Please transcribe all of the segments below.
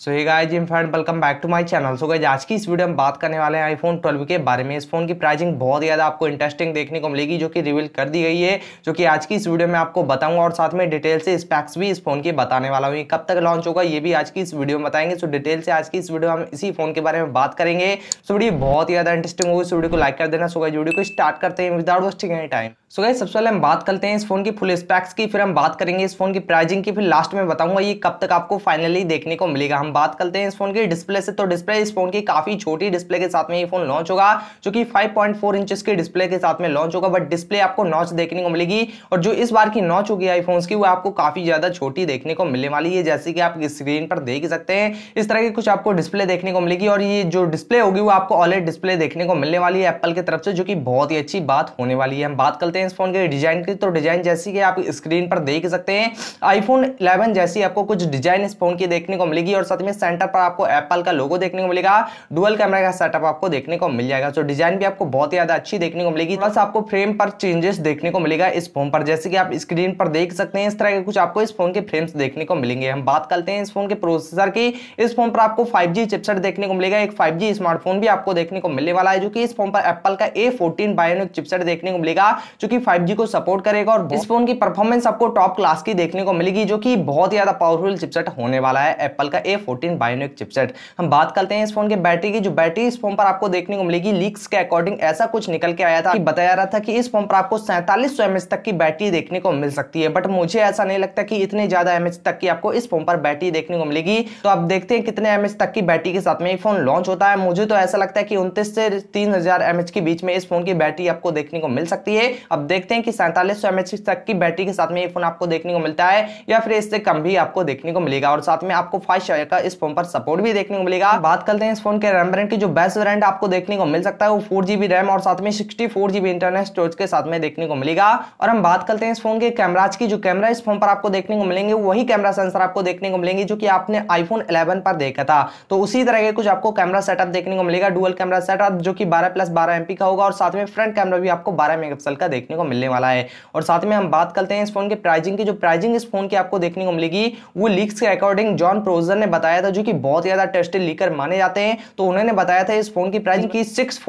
सो ये guys in friend welcome back to my channel so guys आज की इस वीडियो में बात करने वाले हैं आईफोन 12 के बारे में इस फोन की प्राइसिंग बहुत ज़्यादा आपको इंटरेस्टिंग देखने को मिलेगी जो कि रिवील कर दी गई है जो कि आज की इस वीडियो में आपको बताऊंगा और साथ में डिटेल से स्पैक्स भी इस फोन के बताने वाला हूँ कब तक लॉन्च होगा ये भी आज की इस वीडियो में बताएंगे सो डिटेल से आज की इस वीडियो हम इसी फोन के बारे में बात करेंगे सो वीडियो बहुत ज़्यादा इंटरेस्टिंग होगी इस वीडियो को लाइक कर देना सो गाइज वीडियो को स्टार्ट करते हैं without wasting any time so guys सबसे पहले हम बात करते हैं इस फोन की फुल स्पैक्स की फिर हम बात करेंगे इस फोन की प्राइजिंग की फिर लास्ट में बताऊंगा ये कब तक आपको फाइनली देखने को मिलेगा हम बात करते हैं इस फोन की डिस्प्ले से तो डिस्प्ले इस फोन की काफी छोटी डिस्प्ले के साथ में ये फोन लॉन्च होगा जो कि 5.4 इंचेस के डिस्प्ले के साथ में लॉन्च होगा बट डिस्प्ले आपको नॉच देखने को मिलेगी और जो इस बार की नॉच होगी आईफोन्स की वो आपको काफी ज्यादा छोटी देखने को मिलने वाली है जैसे कि आप स्क्रीन पर देख सकते हैं इस तरह की कुछ आपको डिस्प्ले देखने को मिलेगी और ये जो डिस्प्ले होगी वो आपको ऑलरेड डिस्प्ले देखने को मिलने वाली है एप्पल की तरफ से जो कि बहुत ही अच्छी बात होने वाली है हम बात करते हैं इस फोन के डिजाइन की तो डिजाइन जैसी कि आप स्क्रीन पर देख सकते हैं आईफोन 11 जैसी आपको कुछ डिजाइन इस फोन की देखने को मिलेगी और साथ में सेंटर पर आपको एप्पल का लोगो देखने को मिलेगा डुअल कैमरा का सेटअप आपको देखने को मिल जाएगा तो डिजाइन भी आपको बहुत ज्यादा अच्छी देखने को मिलेगी बस आपको फ्रेम पर चेंजेस देखने को मिलेगा इस फोन पर जैसे कि आप स्क्रीन पर देख सकते हैं इस तरह के कुछ आपको इस फोन के फ्रेम्स देखने को मिलेंगे हम बात करते हैं इस फोन के प्रोसेसर की इस फोन पर आपको फाइव जी चिपसेट देखने को मिलेगा एक फाइव स्मार्टफोन भी आपको देखने को मिलने वाला है जो कि इस फोन पर एप्पल का ए फोर्टीन बायोनिक चिपसेट देखने को मिलेगा जो कि फाइव को सपोर्ट करेगा और इस फोन की परफॉर्मेंस आपको टॉप क्लास की देखने को मिलेगी जो कि बहुत ज्यादा पावरफुल चिपसेट होने वाला है एप्पल का ए फोर्टीन बायोनिक चिपसेट हम बात करते हैं इस फोन के बैटरी की जो बैटरी इस फोन पर आपको देखने को मिलेगी लीक्स के अकॉर्डिंग ऐसा कुछ निकल के आया था कि बताया रहा था कि इस फोन पर आपको सैंतालीस सौ एमएच तक की बैटरी देखने को मिल सकती है बट मुझे ऐसा नहीं लगता कि इतने ज्यादा एमएच तक की आपको इस फोन पर बैटरी देखने को मिलेगी तो आप देखते हैं कितने एमएच तक की बैटरी के साथ में फोन लॉन्च होता है मुझे तो ऐसा लगता है कि उन्तीस से तीन एमएच के बीच में इस फोन की बैटरी आपको देखने को मिल सकती है अब देखते हैं कि सैंतालीस सौ तक की बैटरी के साथ में ये फोन आपको देखने को मिलता है या फिर इससे कम भी आपको देखने को मिलेगा और साथ में आपको फाइव का इस फोन पर सपोर्ट भी देखने को मिलेगा बात करते हैं इस फोन के रैम ब्रांड की जो बेस्ट ब्रांड आपको देखने को मिल सकता है वो फोर जीबी रैम और साथ में sixty four GB internet storage के साथ में देखने को मिलेगा और हम बात करते हैं इस फोन के कैमराज की जो कैमरा इस फोन पर आपको देखने को मिलेंगे वही कैमरा सेंसर आपको देखने को मिलेंगे जो कि आपने आईफोन इलेवन पर देखा था तो उसी तरह के कुछ आपको कैमरा सेटअप देखने को मिलेगा डुअल कैमरा सेटअप जो कि बारह प्लस बारह एमपी का होगा और साथ में फ्रंट कैमरा भी आपको बारह मेगापिक्सल का देखने को मिलने वाला है और साथ में हम बात करते हैं इस फोन के प्राइजिंग की जो प्राइजिंग इस फोन की आपको देखने को मिलेगी वो लीक्स के अकॉर्डिंग जॉन प्रोजर ने बताया था जो कि बहुत ज़्यादा टेस्टेड लीकर माने जाते हैं तो उन्होंने बताया था इस फोन की प्राइसिंग की सिक्स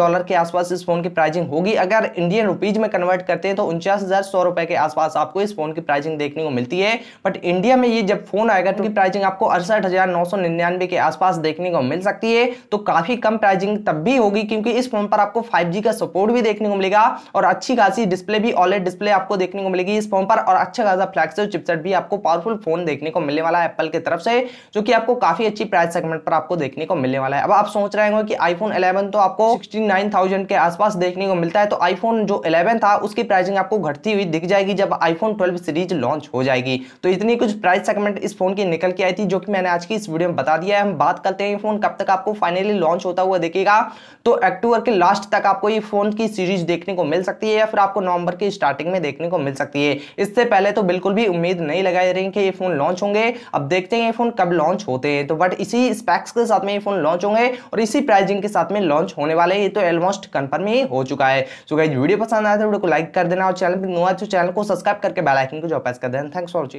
डॉलर के आसपास इस फोन की प्राइसिंग होगी अगर इंडियन रुपीज में कन्वर्ट करते हैं तो उनचास रुपए के आसपास आपको इस फोन की प्राइसिंग देखने को मिलती है बट इंडिया में ये जब फोन आएगा तो प्राइसिंग आपको अड़सठ के आसपास देखने को मिल सकती है तो काफ़ी कम प्राइसिंग तब भी होगी क्योंकि इस फोन पर आपको 5G का सपोर्ट भी देखने को मिलेगा और अच्छी खासी डिस्प्ले भी ऑलरेड डिस्प्ले आपको देखने को मिलेगी इस फोन पर और अच्छा खासा फ्लैक्सिव चिपसेट भी आपको पावरफुल फोन देखने को मिलने वाला है एप्पल की तरफ से जो कि आपको काफी अच्छी प्राइस सेगमेंट पर आपको देखने को मिलने वाला है अब आप सोच रहे होंगे कि आईफोन 11 तो आपको 69,000 के आसपास देखने को मिलता है तो आईफोन जो 11 था उसकी प्राइसिंग आपको घटती हुई दिख जाएगी जब आईफोन 12 सीरीज लॉन्च हो जाएगी तो इतनी कुछ प्राइस सेगमेंट इस फोन की निकल के आई थी जो कि मैंने आज की इस वीडियो में बता दिया है हम बात करते हैं फोन कब तक आपको फाइनली लॉन्च होता हुआ देखेगा तो अक्टूबर के लास्ट तक आपको ये फोन की सीरीज देखने को मिल सकती है या फिर आपको नवंबर की स्टार्टिंग में देखने को मिल सकती है इससे पहले तो बिल्कुल भी उम्मीद नहीं लगाई रही कि ये फोन लॉन्च होंगे अब देखते हैं ये फोन कब लॉन्च होते हैं तो बट इसी स्पैक्स के साथ में ये फोन लॉन्च होंगे और इसी प्राइसिंग के साथ में लॉन्च होने वाले ये तो ऑलमोस्ट कन्फर्म ही हो चुका है सो गाइज वीडियो पसंद आया तो वीडियो को लाइक कर देना और चैनल पर नुआ तो चैनल को सब्सक्राइब करके बेलाइकिन को जो प्रेस कर देना थैंक्स फॉर वॉचिंग